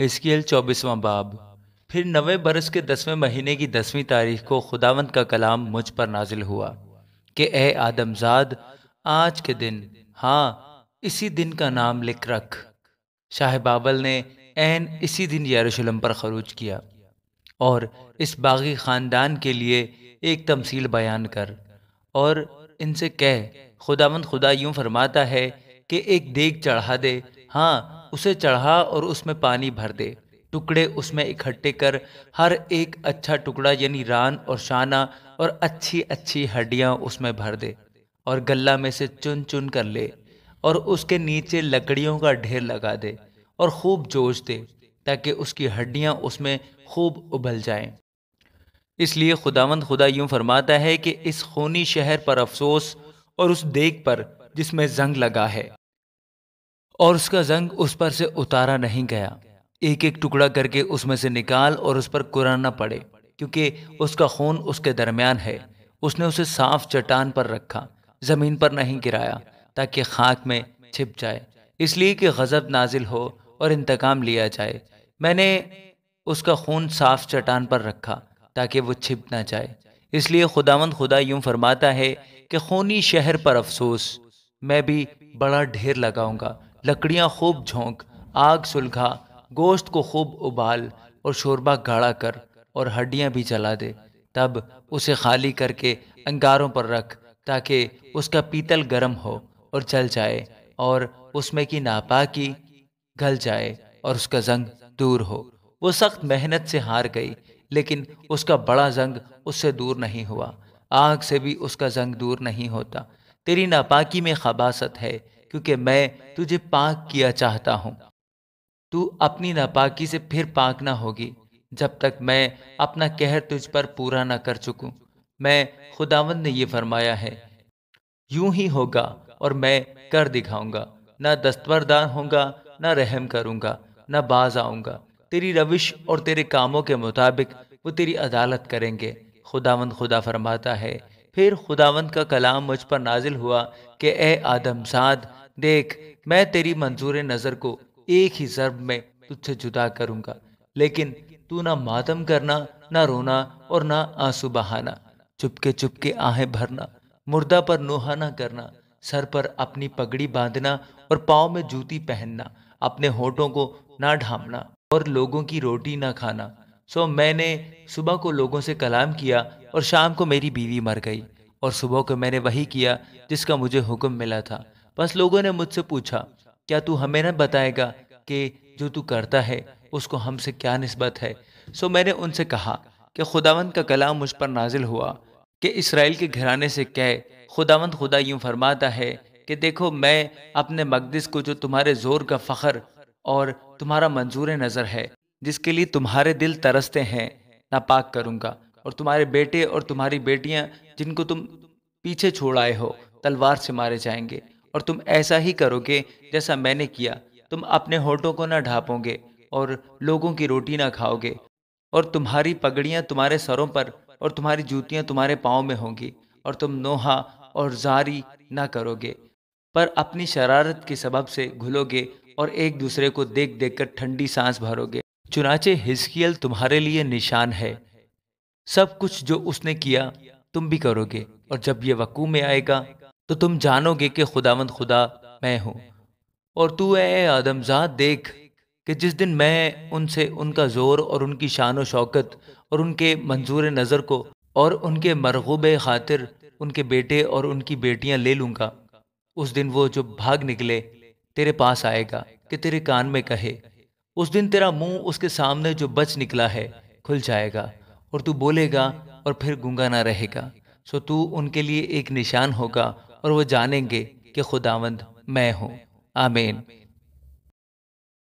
हिस्कील चौबीसवां बाब फिर नवे बरस के दसवें महीने की दसवीं तारीख को खुदावंत का कलाम मुझ पर नाजिल हुआ कि ए आदमजाद आज के दिन हाँ इसी दिन का नाम लिख रख शाह बाबल ने एन इसी दिन यरूशलेम पर खरूज किया और इस बागी ख़ानदान के लिए एक तमसील बयान कर और इनसे कह खुदावंद खुदा यूं फरमाता है कि एक देख चढ़ा दे हाँ उसे चढ़ा और उसमें पानी भर दे टुकड़े उसमें इकट्ठे कर हर एक अच्छा टुकड़ा यानी रान और शाना और अच्छी अच्छी हड्डियां उसमें भर दे और गल्ला में से चुन चुन कर ले और उसके नीचे लकड़ियों का ढेर लगा दे और खूब जोश दे ताकि उसकी हड्डियां उसमें खूब उबल जाएं। इसलिए खुदावंद खुदा यूं फरमाता है कि इस खूनी शहर पर अफसोस और उस देख पर जिसमें जंग लगा है और उसका जंग उस पर से उतारा नहीं गया एक एक टुकड़ा करके उसमें से निकाल और उस पर कुराना पड़े क्योंकि उसका खून उसके दरमियान है उसने उसे साफ चट्टान पर रखा ज़मीन पर नहीं गिराया ताकि खाक में छिप जाए इसलिए कि गज़ब नाजिल हो और इंतकाम लिया जाए मैंने उसका खून साफ चट्टान पर रखा ताकि वो छिप ना जाए इसलिए खुदावंद खुदा यूं फरमाता है कि खूनी शहर पर अफसोस मैं भी बड़ा ढेर लगाऊंगा लकड़ियाँ खूब झोंक आग सुलझा गोश्त को खूब उबाल और शोरबा गाढ़ा कर और हड्डियाँ भी जला दे तब उसे खाली करके अंगारों पर रख ताकि उसका पीतल गर्म हो और जल जाए और उसमें की नापाकी गल जाए और उसका जंग दूर हो वो सख्त मेहनत से हार गई लेकिन उसका बड़ा जंग उससे दूर नहीं हुआ आग से भी उसका जंग दूर नहीं होता तेरी नापाकी में खबासत है क्योंकि मैं तुझे पाक किया चाहता हूँ तू अपनी नापाकी से फिर पाक ना होगी जब तक मैं अपना कहर तुझ पर पूरा ना कर चुकू मैं खुदावंद ने यह फरमाया है यूं ही होगा और मैं कर दिखाऊंगा ना दस्तवरदार होगा ना रहम करूंगा ना बाज आऊंगा तेरी रविश और तेरे कामों के मुताबिक वो तेरी अदालत करेंगे खुदावंद खुदा फरमाता है फिर खुदावंद का कलाम मुझ पर नाजिल हुआ कि ए आदमसाद देख मैं तेरी मंजूर नज़र को एक ही जरब में तुझसे जुदा करूंगा लेकिन तू ना मातम करना ना रोना और ना आंसू बहाना चुपके चुपके आहें भरना मुर्दा पर नुहाना करना सर पर अपनी पगड़ी बांधना और पाँव में जूती पहनना अपने होठों को ना ढामना और लोगों की रोटी ना खाना सो मैंने सुबह को लोगों से कलाम किया और शाम को मेरी बीवी मर गई और सुबह को मैंने वही किया जिसका मुझे हुक्म मिला था बस लोगों ने मुझसे पूछा क्या तू हमें न बताएगा कि जो तू करता है उसको हमसे क्या नस्बत है सो मैंने उनसे कहा कि खुदावंत का कलाम मुझ पर नाजिल हुआ कि इसराइल के घराने से कह खुदावंत खुदा यूं फरमाता है कि देखो मैं अपने मकदस को जो तुम्हारे ज़ोर का फ़खर और तुम्हारा मंजूर नज़र है जिसके लिए तुम्हारे दिल तरसते हैं नापाक करूंगा और तुम्हारे बेटे और तुम्हारी बेटियाँ जिनको तुम पीछे छोड़ आए हो तलवार से मारे जाएंगे और तुम ऐसा ही करोगे जैसा मैंने किया तुम अपने होठों को ना ढापोगे और लोगों की रोटी ना खाओगे और तुम्हारी पगड़ियाँ तुम्हारे सरों पर और तुम्हारी जूतियाँ तुम्हारे पाँव में होंगी और तुम नोहा और जारी ना करोगे पर अपनी शरारत के सबब से घुलोगे और एक दूसरे को देख देख कर ठंडी सांस भरोगे चुनाचे हिस्कियल तुम्हारे लिए निशान है सब कुछ जो उसने किया तुम भी करोगे और जब ये वकू में आएगा तो तुम जानोगे कि खुदावंद खुदा मैं हूं और तू ए आदमजात देख कि जिस दिन मैं उनसे उनका ज़ोर और उनकी शान शौकत और उनके मंजूर नज़र को और उनके मरगूब खातिर उनके बेटे और उनकी बेटियां ले लूंगा उस दिन वो जो भाग निकले तेरे पास आएगा कि तेरे कान में कहे उस दिन तेरा मुंह उसके सामने जो बच निकला है खुल जाएगा और तू बोलेगा और फिर गूंगा ना रहेगा सो तू उनके लिए एक निशान होगा और वो जानेंगे कि खुदावंद मैं हूँ आमीन